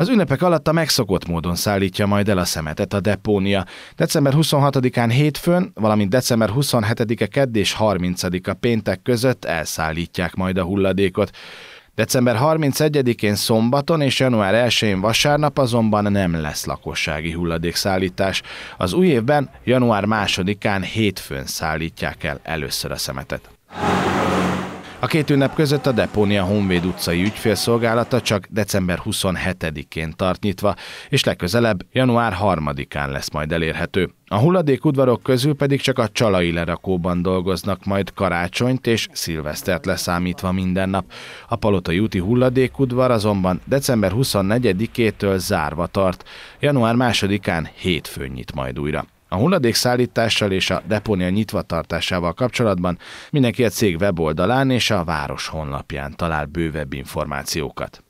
Az ünnepek alatt a megszokott módon szállítja majd el a szemetet a depónia. December 26-án hétfőn, valamint december 27-e kedd és 30-a péntek között elszállítják majd a hulladékot. December 31-én szombaton és január 1-én vasárnap azonban nem lesz lakossági hulladékszállítás. Az új évben január 2-án hétfőn szállítják el először a szemetet. A két ünnep között a Depónia Honvéd utcai ügyfélszolgálata csak december 27-én tart nyitva, és legközelebb január 3-án lesz majd elérhető. A hulladék udvarok közül pedig csak a csalai lerakóban dolgoznak majd karácsonyt és szilvesztert leszámítva minden nap. A Palotai úti hulladékudvar azonban december 24-től zárva tart, január 2-án hétfőn nyit majd újra. A hulladékszállítással és a depónia nyitvatartásával kapcsolatban mindenki a cég weboldalán és a város honlapján talál bővebb információkat.